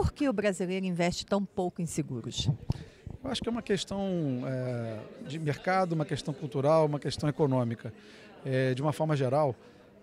por que o brasileiro investe tão pouco em seguros? Eu acho que é uma questão é, de mercado, uma questão cultural, uma questão econômica. É, de uma forma geral,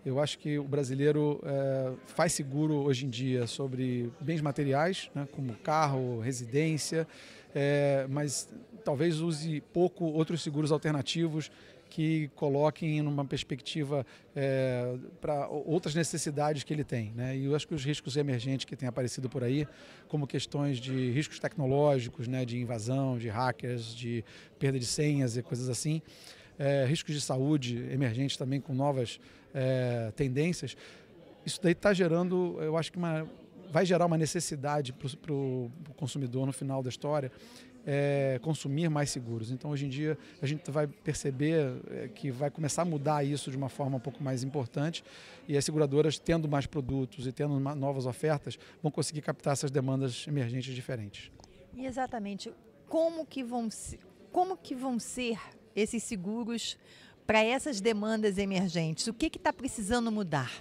eu acho que o brasileiro é, faz seguro hoje em dia sobre bens materiais, né, como carro, residência, é, mas talvez use pouco outros seguros alternativos que coloquem numa perspectiva é, para outras necessidades que ele tem. Né? E eu acho que os riscos emergentes que têm aparecido por aí, como questões de riscos tecnológicos, né, de invasão, de hackers, de perda de senhas e coisas assim, é, riscos de saúde emergentes também com novas é, tendências, isso daí está gerando, eu acho que uma vai gerar uma necessidade para o consumidor no final da história é, consumir mais seguros. Então, hoje em dia, a gente vai perceber é, que vai começar a mudar isso de uma forma um pouco mais importante e as seguradoras, tendo mais produtos e tendo novas ofertas, vão conseguir captar essas demandas emergentes diferentes. E exatamente como que vão, como que vão ser esses seguros para essas demandas emergentes? O que está precisando mudar?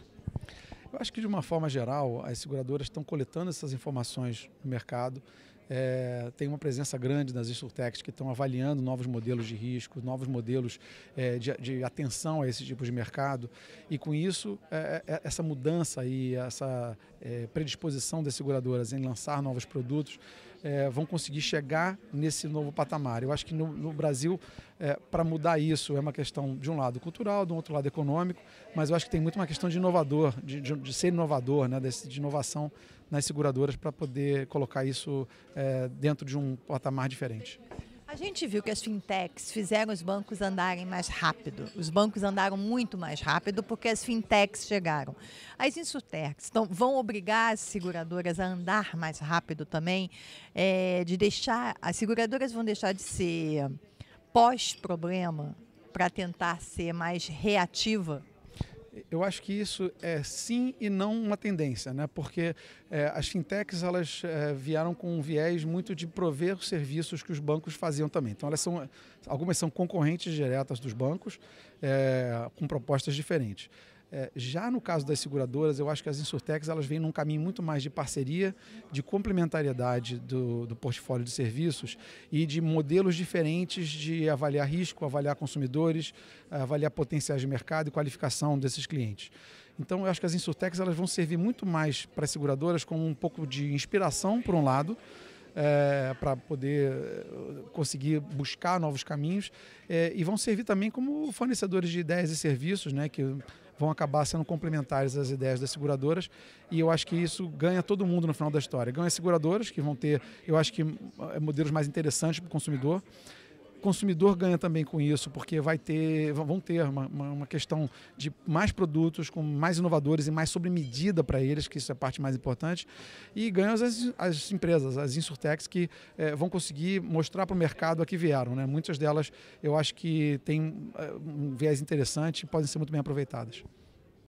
Eu acho que, de uma forma geral, as seguradoras estão coletando essas informações no mercado é, tem uma presença grande nas insurtechs que estão avaliando novos modelos de risco, novos modelos é, de, de, atenção a esse tipo de mercado. E com isso, é, é, é essa mudança e essa é, predisposição das seguradoras em lançar novos produtos vão conseguir chegar nesse novo patamar. Eu acho que no, no Brasil, para mudar isso, é uma questão de um lado cultural, do outro lado econômico, mas eu acho que tem muito uma questão de inovador, de, de, de ser inovador, né, desse de inovação nas seguradoras para poder colocar isso é, dentro de um patamar diferente. A gente viu que as fintechs fizeram os bancos andarem mais rápido. Os bancos andaram muito mais rápido porque as fintechs chegaram. As insurtechs então, vão obrigar as seguradoras a andar mais rápido também, é, de deixar as seguradoras vão deixar de ser pós-problema para tentar ser mais reativa eu acho que isso é sim e não uma tendência, né? porque é, as fintechs elas é, vieram com um viés muito de prover os serviços que os bancos faziam também. Então elas são, algumas são concorrentes diretas dos bancos, é, com propostas diferentes. É, já no caso das seguradoras, eu acho que as insurtechs elas vêm num caminho muito mais de parceria, de complementariedade do, do portfólio de serviços e de modelos diferentes de avaliar risco, avaliar consumidores, avaliar potenciais de mercado e qualificação desses clientes. Então, eu acho que as insurtechs elas vão servir muito mais para as seguradoras como um pouco de inspiração, por um lado, é, eh, para poder eh, conseguir buscar novos caminhos é, e vão servir também como fornecedores de ideias e serviços, né, que vão acabar sendo complementares às ideias das seguradoras e eu acho que isso ganha todo mundo no final da história. Ganha as seguradoras, que vão ter, eu acho que, modelos mais interessantes para o consumidor consumidor ganha também com isso, porque vai ter, vão ter uma, uma questão de mais produtos, com mais inovadores e mais sobre medida para eles, que isso é a parte mais importante. E ganham as, as empresas, as insurtechs, que é, vão conseguir mostrar para o mercado a que vieram. Né? Muitas delas eu acho que têm eh, um viés interessante e podem ser muito bem aproveitadas.